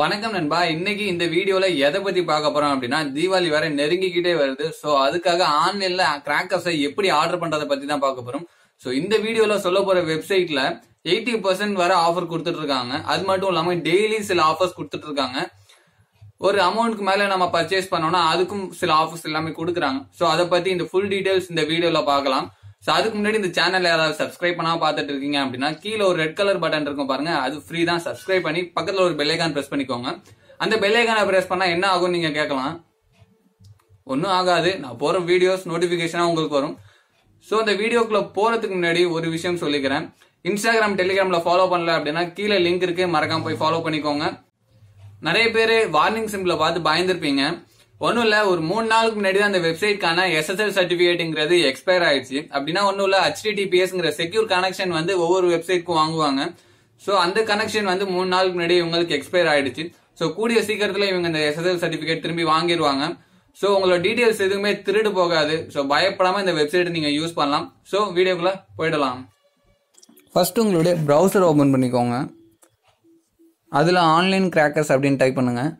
வணக்கம் நண்பா இன்னைக்கு இந்த வீடியோல எதை பத்தி பார்க்க போறோம் அப்படின்னா தீபாவளி வேற நெருங்கிக்கிட்டே வருது ஸோ அதுக்காக ஆன்லைன்ல கிராக்கர்ஸை எப்படி ஆர்டர் பண்றதை பத்தி தான் பார்க்க போறோம் ஸோ இந்த வீடியோல சொல்ல போற வெப்சைட்ல எயிட்டி பர்சன்ட் வர ஆஃபர் கொடுத்துட்டு இருக்காங்க அது மட்டும் இல்லாம டெய்லி சில ஆஃபர்ஸ் கொடுத்துட்டு இருக்காங்க ஒரு அமௌண்ட்க்கு மேல நம்ம பர்ச்சேஸ் பண்ணோம்னா அதுக்கும் சில ஆஃபர்ஸ் எல்லாமே கொடுக்குறாங்க ஸோ அதை பத்தி இந்த ஃபுல் டீடைல்ஸ் இந்த வீடியோல பார்க்கலாம் ஸோ அதுக்கு முன்னாடி இந்த சேனல் ஏதாவது சப்ஸ்கிரைப் பண்ணாமல் பார்த்துட்டு இருக்கீங்க அப்படின்னா கீழே ஒரு ரெட் கலர் பட்டன் இருக்கும் பாருங்க அது ஃப்ரீ தான் சப்ஸ்கிரைப் பண்ணி பக்கத்தில் ஒரு பெல்லைக்கான் ப்ரெஸ் பண்ணிக்கோங்க அந்த பெல்லைக்கானை ப்ரெஸ் பண்ணால் என்ன ஆகும் நீங்கள் கேட்கலாம் ஒன்றும் ஆகாது நான் போகிற வீடியோஸ் நோட்டிஃபிகேஷனாக உங்களுக்கு வரும் ஸோ அந்த வீடியோக்குள்ள போகிறதுக்கு முன்னாடி ஒரு விஷயம் சொல்லிக்கிறேன் இன்ஸ்டாகிராம் டெலிகிராம்ல ஃபாலோ பண்ணல அப்படின்னா கீழே லிங்க் இருக்கு மறக்காம போய் ஃபாலோ பண்ணிக்கோங்க நிறைய பேர் வார்னிங் சிம்பிளை பார்த்து பயந்துருப்பீங்க ஒன்றும் இல்லை ஒரு மூணு நாளுக்கு முன்னாடி தான் அந்த வெப்சைட்கான எஸ்எஸ்எல் சர்டிஃபிகேட்டுங்கிறது எக்ஸ்பயர் ஆயிடுச்சு அப்படின்னா ஒன்றும் இல்லை ஹெச்டிடிபிஎஸ்ங்கிற செக்யூர் கனெக்ஷன் வந்து ஒவ்வொரு வெப்சைட்க்கும் வாங்குவாங்க ஸோ அந்த கனெக்ஷன் வந்து மூணு நாளுக்கு முன்னாடி இவங்களுக்கு எக்ஸ்பயர் ஆயிடுச்சு ஸோ கூடிய சீக்கிரத்தில் இவங்க இந்த எஸ்எஸ்எல் சர்டிஃபிகேட் திரும்பி வாங்கிடுவாங்க ஸோ உங்களோட டீட்டெயில்ஸ் எதுவுமே திருடு போகாது ஸோ பயப்படாமல் இந்த வெப்சைட்டை நீங்கள் யூஸ் பண்ணலாம் ஸோ வீடியோக்குள்ளே போயிடலாம் ஃபர்ஸ்ட் உங்களுடைய ப்ரௌசர் ஓப்பன் பண்ணிக்கோங்க அதில் ஆன்லைன் கிராக்கர்ஸ் அப்படின்னு டைப் பண்ணுங்கள்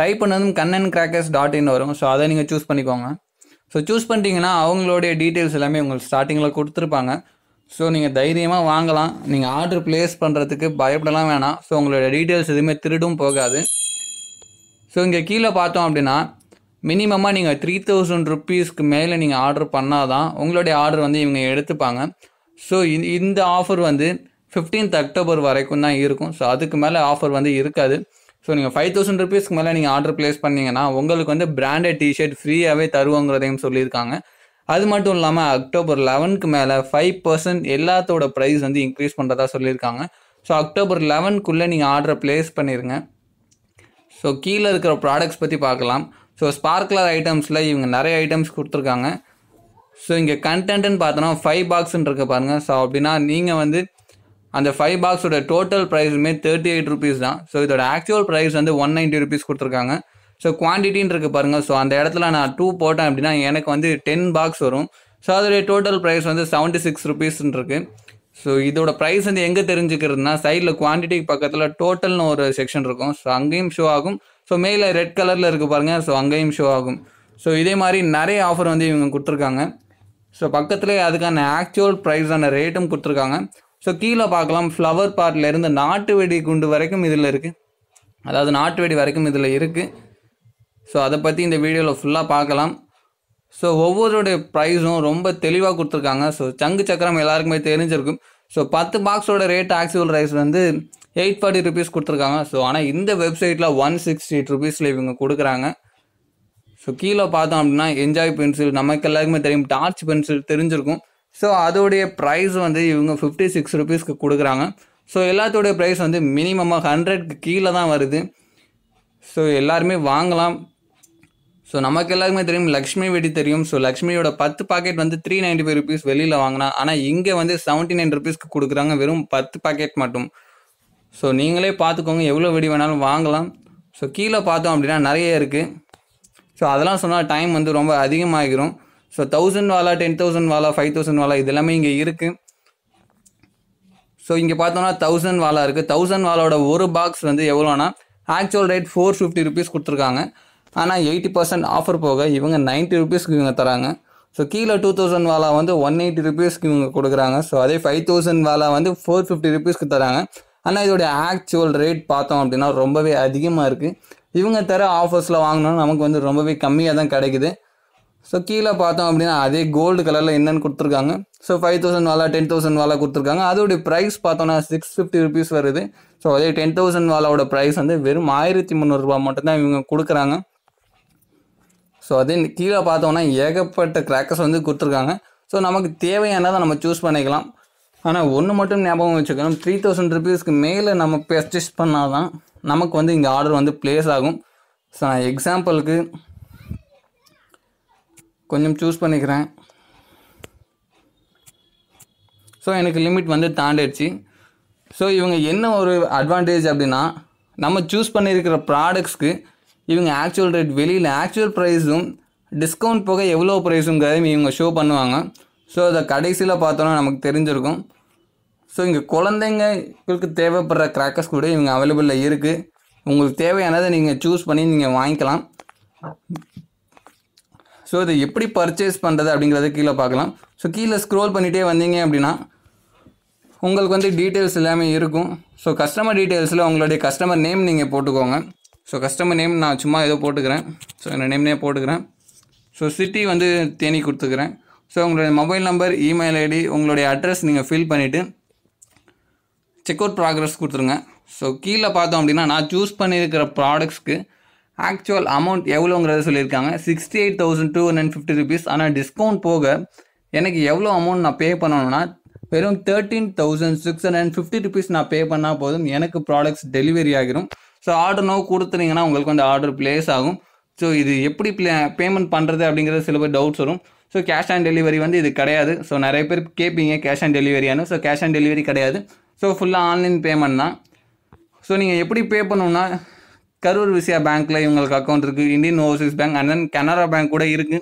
டைப் பண்ணதும் கண்ணன் கிராக்கர்ஸ் டாட் இன் வரும் ஸோ அதை நீங்கள் சூஸ் பண்ணிக்கோங்க ஸோ சூஸ் பண்ணிட்டீங்கன்னா அவங்களுடைய டீட்டெயில்ஸ் எல்லாமே உங்களுக்கு ஸ்டார்டிங்கில் கொடுத்துருப்பாங்க ஸோ நீங்கள் தைரியமாக வாங்கலாம் நீங்கள் ஆர்டர் ப்ளேஸ் பண்ணுறதுக்கு பயப்படலாம் வேணாம் ஸோ உங்களுடைய டீட்டெயில்ஸ் எதுவுமே திருடும் போகாது ஸோ இங்கே கீழே பார்த்தோம் அப்படின்னா மினிமமாக நீங்கள் த்ரீ தௌசண்ட் ருப்பீஸ்க்கு மேலே நீங்கள் ஆர்டர் பண்ணால் தான் உங்களுடைய ஆர்டர் வந்து இவங்க எடுத்துப்பாங்க ஸோ இந்த ஆஃபர் வந்து ஃபிஃப்டீன்த் அக்டோபர் வரைக்கும் தான் இருக்கும் ஸோ அதுக்கு மேலே ஆஃபர் வந்து இருக்காது ஸோ நீங்கள் ஃபைவ் தௌசண்ட் ருபீஸ்க்கு மேலே நீங்கள் ஆர்டர் ப்ளேஸ் பண்ணீங்கன்னா உங்களுக்கு வந்து பிராண்டட் டிஷர்ட் ஃப்ரீயாகவே தருவாங்கிறதையும் சொல்லியிருக்காங்க அது மட்டும் இல்லாமல் அக்டோபர் லெவன்க்கு மேலே ஃபைவ் பர்சன்ட் எல்லாத்தோட ப்ரைஸ் வந்து இன்க்ரீஸ் பண்ணுறதா சொல்லியிருக்காங்க ஸோ அக்டோபர் லெவன்க்குள்ளே நீங்கள் ஆர்டரை ப்ளேஸ் பண்ணிடுங்க ஸோ கீழே இருக்கிற ப்ராடக்ட்ஸ் பற்றி பார்க்கலாம் ஸோ ஸ்பார்க்லர் ஐட்டம்ஸில் இவங்க நிறைய ஐட்டம்ஸ் கொடுத்துருக்காங்க ஸோ இங்கே கண்டென்ட்னு பார்த்தோன்னா ஃபைவ் பாக்ஸ்ன்னு இருக்க பாருங்கள் ஸோ அப்படின்னா நீங்கள் வந்து அந்த ஃபைவ் பாக்ஸோட டோட்டல் ப்ரைஸுமே தேர்ட்டி எயிட் ருபீஸ் தான் ஸோ இதோட ஆக்சுவல் ப்ரைஸ் வந்து ஒன் நைன்ட்டி ருபீஸ் கொடுத்துருக்காங்க ஸோ குவான்டிட்டின்னு இருக்குது பாருங்கள் ஸோ அந்த இடத்துல நான் டூ போட்டேன் அப்படின்னா எனக்கு வந்து டென் பாக்ஸ் வரும் ஸோ அதோடைய டோட்டல் ப்ரைஸ் வந்து செவன்ட்டி சிக்ஸ் ருபீஸ்னு இருக்குது ஸோ இதோட ப்ரைஸ் வந்து எங்கே தெரிஞ்சுக்கிறதுனா சைடில் குவான்டிட்டிக்கு பக்கத்தில் டோட்டல்னு ஒரு செக்ஷன் இருக்கும் ஸோ அங்கேயும் ஷோ ஆகும் ஸோ மேலே ரெட் கலரில் இருக்குது பாருங்கள் ஸோ அங்கேயும் ஷோ ஆகும் ஸோ இதே மாதிரி நிறைய ஆஃபர் வந்து இவங்க கொடுத்துருக்காங்க ஸோ பக்கத்துலேயே அதுக்கான ஆக்சுவல் ப்ரைஸான ரேட்டும் கொடுத்துருக்காங்க ஸோ கீழே பார்க்கலாம் ஃப்ளவர் பார்ட்ல இருந்து நாட்டு வெடி குண்டு வரைக்கும் இதில் இருக்குது அதாவது நாட்டு வெடி வரைக்கும் இதில் இருக்குது ஸோ அதை பற்றி இந்த வீடியோவில் ஃபுல்லாக பார்க்கலாம் ஸோ ஒவ்வொருடைய ப்ரைஸும் ரொம்ப தெளிவாக கொடுத்துருக்காங்க ஸோ சங்கு சக்கரம் எல்லாருக்குமே தெரிஞ்சிருக்கும் ஸோ பத்து பாக்ஸோட ரேட் ஆக்சுவல் ரைஸ் வந்து எயிட் ஃபார்ட்டி ருபீஸ் கொடுத்துருக்காங்க ஸோ ஆனால் இந்த வெப்சைட்டில் ஒன் சிக்ஸ்டி எயிட் ருபீஸில் இவங்க கொடுக்குறாங்க ஸோ கீழே பார்த்தோம் அப்படின்னா என்ஜாய் பென்சில் நமக்கு எல்லாருக்குமே தெரியும் டார்ச் பென்சில் தெரிஞ்சிருக்கும் ஸோ அதோடைய ப்ரைஸ் வந்து இவங்க ஃபிஃப்டி சிக்ஸ் ருபீஸ்க்கு கொடுக்குறாங்க ஸோ எல்லாத்தோடைய ப்ரைஸ் வந்து மினிமமாக ஹண்ட்ரட்க்கு கீழே தான் வருது ஸோ எல்லாருமே வாங்கலாம் ஸோ நமக்கு எல்லாருக்குமே தெரியும் லக்ஷ்மி வெடி தெரியும் ஸோ லக்ஷ்மியோட பத்து பாக்கெட் வந்து த்ரீ நைன்டி ஃபைவ் ருபீஸ் வெளியில் வாங்கினா ஆனால் இங்கே வந்து செவன்ட்டி நைன் ருபீஸ்க்கு கொடுக்குறாங்க வெறும் பத்து பாக்கெட் மட்டும் ஸோ நீங்களே பார்த்துக்கோங்க எவ்வளோ வெடி வேணாலும் வாங்கலாம் ஸோ கீழே பார்த்தோம் அப்படின்னா நிறைய இருக்குது ஸோ அதெல்லாம் சொன்னால் டைம் வந்து ரொம்ப அதிகமாகிரும் ஸோ தௌசண்ட் வாலா டென் தௌசண்ட் வாலா ஃபைவ் தௌசண்ட் வாலா இது எல்லாமே இங்கே இருக்குது ஸோ இங்கே பார்த்தோம்னா தௌசண்ட் வாலா இருக்குது தௌசண்ட் வாலோட ஒரு பாக்ஸ் வந்து எவ்வளோனா actual rate four fifty rupees கொடுத்துருக்காங்க ஆனால் எயிட்டி பர்சன்ட் ஆஃபர் போக இவங்க நைன்ட்டி ருபீஸ்க்கு இவங்க தராங்க ஸோ கீழே டூ தௌசண்ட் வாலா வந்து ஒன் எயிட்டி ருபீஸ்க்கு இவங்க கொடுக்குறாங்க ஸோ அதே ஃபைவ் தௌசண்ட் வாலா வந்து ஃபோர் ஃபிஃப்டி ருபீஸ்க்கு தராங்க ஆனால் இதோடைய ஆக்சுவல் ரேட் பார்த்தோம் அப்படின்னா ரொம்பவே அதிகமாக இருக்குது இவங்க தர ஆஃபர்ஸில் வாங்கினோம் நமக்கு வந்து ரொம்பவே கம்மியாக தான் கிடைக்குது ஸோ கீழே பார்த்தோம் அப்படின்னா அதே கோல்டு கலரில் என்னென்னு கொடுத்துருக்காங்க ஸோ ஃபைவ் தௌசண்ட் வாலா டென் தௌசண்ட் வாலா கொடுத்துருக்காங்க அதோடைய ப்ரைஸ் பார்த்தோன்னா சிக்ஸ் ஃபிஃப்டி ருபீஸ் வருது ஸோ அதே டென் தௌசண்ட் வாலாவோட ப்ரைஸ் வந்து வெறும் ஆயிரத்தி முந்நூறுரூபா மட்டும்தான் இவங்க கொடுக்குறாங்க ஸோ அதே கீழே பார்த்தோம்னா ஏகப்பட்ட கிராக்கர்ஸ் வந்து கொடுத்துருக்காங்க ஸோ நமக்கு தேவையானதை நம்ம சூஸ் பண்ணிக்கலாம் ஆனால் ஒன்று மட்டும் ஞாபகம் வச்சுக்கணும் த்ரீ தௌசண்ட் ருபீஸ்க்கு மேலே நம்ம பெஸ்டிஸ் பண்ணால் தான் நமக்கு வந்து இங்கே ஆர்டர் வந்து ப்ளேஸ் ஆகும் ஸோ எக்ஸாம்பிளுக்கு கொஞ்சம் சூஸ் பண்ணிக்கிறேன் ஸோ எனக்கு லிமிட் வந்து தாண்டிடுச்சு ஸோ இவங்க என்ன ஒரு அட்வான்டேஜ் அப்படின்னா நம்ம சூஸ் பண்ணியிருக்கிற ப்ராடக்ட்ஸ்க்கு இவங்க ஆக்சுவல் ரேட் வெளியில் ஆக்சுவல் ப்ரைஸும் டிஸ்கவுண்ட் போக எவ்வளோ ப்ரைஸுங்கிறது இவங்க ஷோ பண்ணுவாங்க ஸோ அதை கடைசியில் பார்த்தோன்னா நமக்கு தெரிஞ்சிருக்கும் ஸோ இங்கே குழந்தைங்களுக்கு தேவைப்படுற கிராக்கர்ஸ் கூட இவங்க அவைலபிளில் இருக்குது உங்களுக்கு தேவையானதை நீங்கள் சூஸ் பண்ணி நீங்கள் வாங்கிக்கலாம் ஸோ இதை எப்படி பர்ச்சேஸ் பண்ணுறது அப்படிங்கிறத கீழே பார்க்கலாம் ஸோ கீழே ஸ்க்ரோல் பண்ணிகிட்டே வந்தீங்க அப்படின்னா உங்களுக்கு வந்து டீட்டெயில்ஸ் எல்லாமே இருக்கும் ஸோ கஸ்டமர் டீட்டெயில்ஸில் உங்களுடைய கஸ்டமர் நேம் நீங்கள் போட்டுக்கோங்க ஸோ கஸ்டமர் நேம் நான் சும்மா ஏதோ போட்டுக்கிறேன் ஸோ என்ன நேம்னே போட்டுக்கிறேன் ஸோ சிட்டி வந்து தேனி கொடுத்துக்கிறேன் ஸோ உங்களுடைய மொபைல் நம்பர் இமெயில் ஐடி உங்களுடைய அட்ரஸ் நீங்கள் ஃபில் பண்ணிவிட்டு செக் அவுட் ப்ராக்ரஸ் கொடுத்துருங்க ஸோ கீழே பார்த்தோம் அப்படின்னா நான் சூஸ் பண்ணியிருக்கிற ப்ராடக்ட்ஸ்க்கு ஆக்சுவல் அமௌண்ட் எவ்வளோங்கிறத சொல்லியிருக்காங்க sixty eight thousand two hundred fifty rupees ஆனால் டிஸ்கவுண்ட் போக எனக்கு எவ்வளோ அமௌண்ட் நான் பே பண்ணணும்னா வெறும் thirteen thousand six hundred and fifty rupees நான் பே பண்ணால் போதும் எனக்கு ப்ராடக்ட்ஸ் டெலிவரி ஆகிரும் ஸோ ஆர்டர் நோ கொடுத்துனீங்கன்னா உங்களுக்கு வந்து ஆர்டர் பிளேஸ் ஆகும் ஸோ இது எப்படி ப்ளே பேமெண்ட் பண்ணுறது அப்படிங்கிறது சில பேர் டவுட்ஸ் வரும் ஸோ கேஷ் ஆன் டெலிவரி வந்து இது கிடையாது ஸோ நிறைய பேர் கேட்பீங்க கேஷ் ஆன் டெலிவரியானு ஸோ கேஷ் ஆன் டெலிவரி கிடையாது ஸோ ஃபுல்லாக ஆன்லைன் பேமெண்ட் தான் ஸோ நீங்கள் எப்படி பே பண்ணணும்னா கரூர் விசியா பேங்க்கில் இவங்களுக்கு அக்கௌண்ட் இருக்குது Indian Overseas Bank and then Canara Bank கூட இருக்குது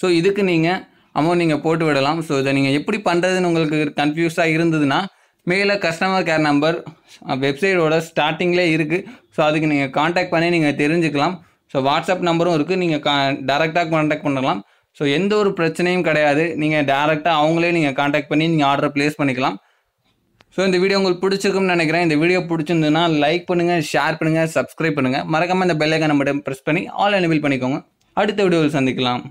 ஸோ இதுக்கு நீங்கள் அமௌண்ட் நீங்கள் போட்டு விடலாம் ஸோ இதை நீங்கள் எப்படி பண்ணுறதுன்னு உங்களுக்கு கன்ஃபியூஸாக இருந்ததுன்னா மேலே கஸ்டமர் கேர் நம்பர் வெப்சைட்டோட ஸ்டார்டிங்லேயே இருக்குது ஸோ அதுக்கு நீங்கள் காண்டாக்ட் பண்ணி நீங்கள் தெரிஞ்சுக்கலாம் ஸோ வாட்ஸ்அப் நம்பரும் இருக்குது நீங்கள் கா டேரெக்டாக காண்டாக்ட் பண்ணலாம் ஸோ எந்த ஒரு பிரச்சனையும் கிடையாது நீங்கள் டேரெக்டாக அவங்களே நீங்கள் காண்டாக்ட் பண்ணி நீங்கள் ஆர்டர் ப்ளேஸ் பண்ணிக்கலாம் ஸோ இந்த வீடியோ உங்களுக்கு பிடிச்சிருக்கும்னு நினைக்கிறேன் இந்த வீடியோ பிடிச்சிருந்ததுன்னா லைக் பண்ணுங்கள் ஷேர் பண்ணுங்கள் சப்ஸ்கிரைப் பண்ணுங்கள் மறக்காமல் இந்த பெல்லைக்கான மட்டும் ப்ரெஸ் பண்ணி ஆல் எனபிள் பண்ணிக்கோங்க அடுத்த வீடியோவில் சந்திக்கலாம்